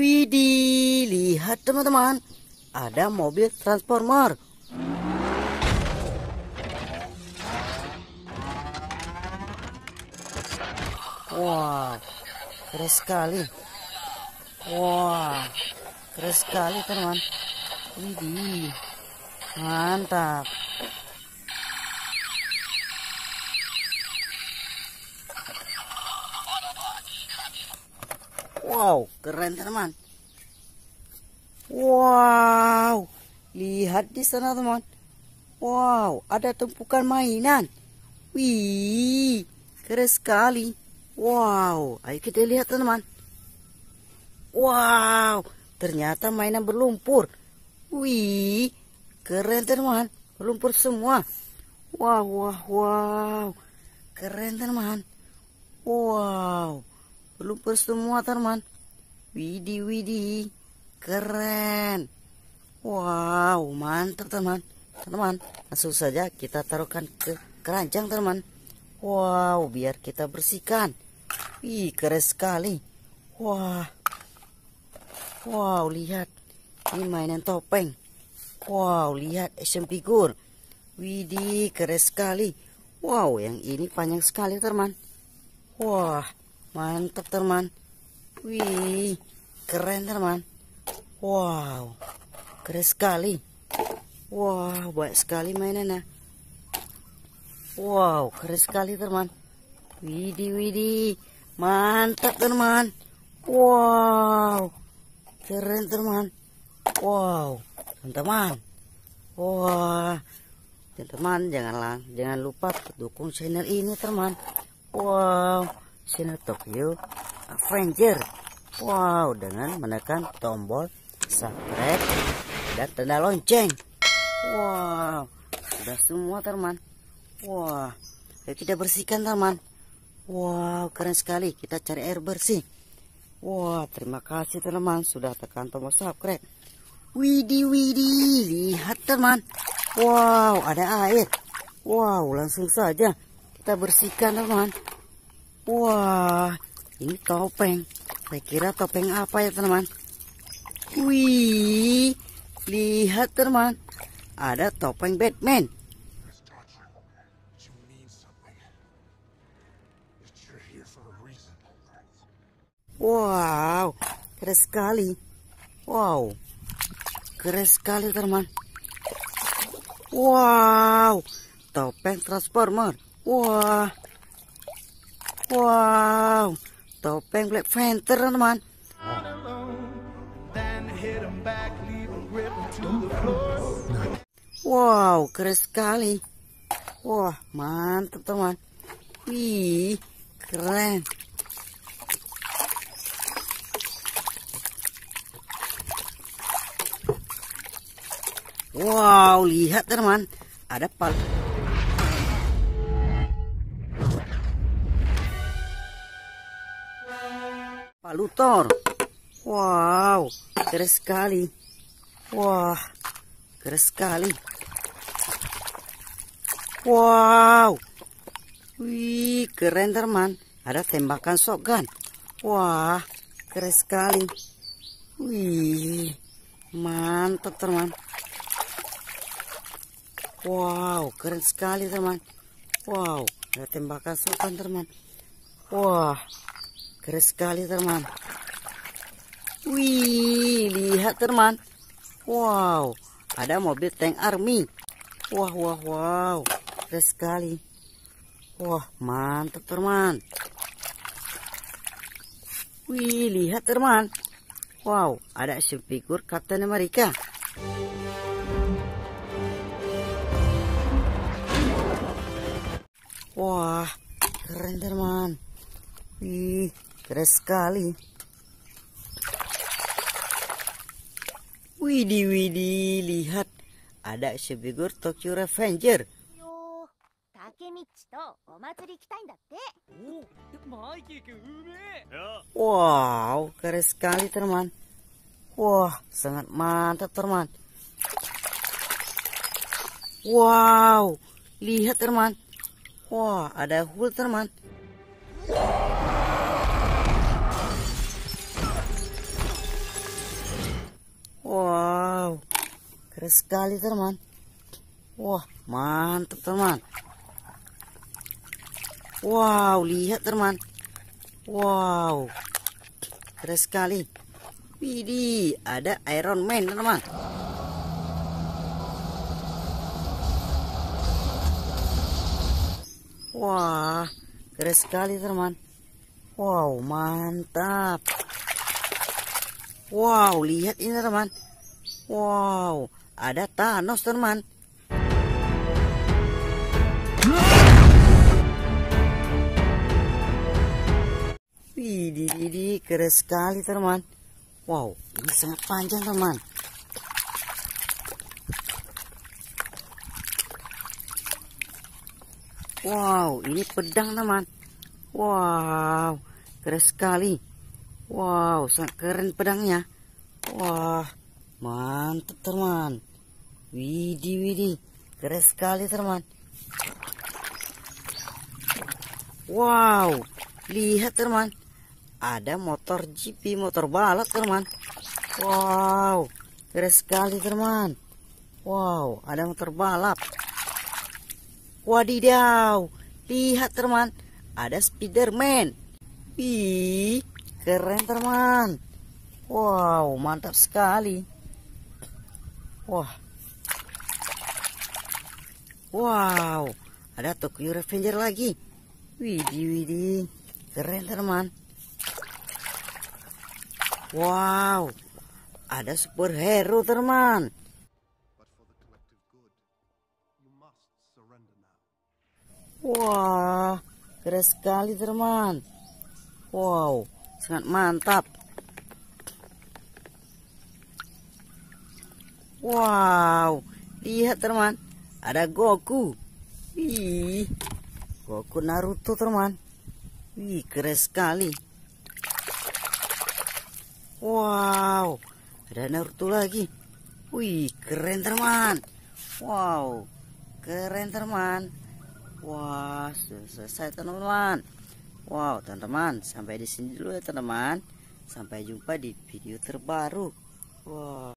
Widih, lihat teman-teman, ada mobil transformer. Wah, wow, keren sekali. Wah, wow, keren sekali teman-teman. Widih, mantap. Wow, keren teman. Wow, lihat di sana teman. Wow, ada tumpukan mainan. Wih, keren sekali. Wow, ayo kita lihat teman. Wow, ternyata mainan berlumpur. Wih, keren teman. Berlumpur semua. Wow, wow, wow. Keren teman. Wow blooper semua teman Widi Widi Keren Wow mantap teman Teman langsung saja kita taruhkan ke keranjang teman Wow biar kita bersihkan Wih keren sekali Wah Wow lihat Ini mainan topeng Wow lihat action figure Widih keren sekali Wow yang ini panjang sekali teman Wah Mantap teman. Wih, keren teman. Wow, keren sekali. Wow, banyak sekali mainannya. Wow, keren sekali teman. Widi Widi, Mantap teman. Wow, keren teman. Wow, teman-teman. Wah, wow. teman-teman janganlah jangan lupa dukung channel ini teman. Wow channel Tokyo Avenger. Wow, dengan menekan tombol subscribe dan tanda lonceng. Wow, sudah semua teman. Wah, wow, kita bersihkan teman. Wow, keren sekali. Kita cari air bersih. Wah, wow, terima kasih teman sudah tekan tombol subscribe. Widi widi, lihat teman. Wow, ada air. Wow, langsung saja kita bersihkan teman. Wah, ini topeng. Saya kira topeng apa ya teman? Wih, lihat teman, ada topeng Batman. Wow, keren sekali. Wow, keren sekali teman. Wow, topeng Transformer. Wah. Wow. Wow, topeng Black Panther teman-teman. Wow, keren sekali. Wah, mantap teman. Wih, keren. Wow, lihat teman, ada pal. Pak Luthor. Wow, keren sekali. Wah, keren sekali. Wow. Wih, keren teman. Ada tembakan shotgun. Wah, keren sekali. Wih, mantap teman. Wow, keren sekali teman. Wow, ada tembakan shotgun teman. Wah, Keras sekali teman. Wih, lihat teman. Wow, ada mobil tank army. Wah, wah, wow. Keras sekali. Wah, mantap teman. Wih, lihat teman. Wow, ada action figure Captain America. Wah, keren teman. Wih, Keren sekali. Widi Widi lihat. Ada sebegur Tokyo Revenger. Oh, ya. Wow, keren sekali teman. Wah, sangat mantap teman. Wow, lihat teman. Wah, ada hul teman. Wow. Keren sekali teman. Wah mantap teman. Wow lihat teman. Wow keren sekali. Widih ada Iron Man teman. Wah keren sekali teman. Wow mantap. Wow lihat ini teman. Wow ada Thanos teman. Wih, keren sekali teman. Wow, ini sangat panjang teman. Wow, ini pedang teman. Wow, keren sekali. Wow, sangat keren pedangnya. Wah, mantap teman. Widi Widi, Keren sekali, teman. Wow, lihat teman. Ada motor GP, motor balap teman. Wow, keren sekali teman. Wow, ada motor balap. Wadidaw, lihat teman. Ada Spiderman. Wih, keren teman. Wow, mantap sekali. Wah, Wow, ada Tokyo Revenger lagi. Widih, widih. Keren, teman. Wow, ada superhero, teman. Wah, wow, keren sekali, teman. Wow, sangat mantap. Wow, lihat, teman ada Goku Wih Goku Naruto teman Wih keren sekali Wow ada Naruto lagi Wih keren teman Wow keren teman Wah sudah selesai teman-teman Wow teman-teman sampai di sini dulu ya teman-teman Sampai jumpa di video terbaru Wow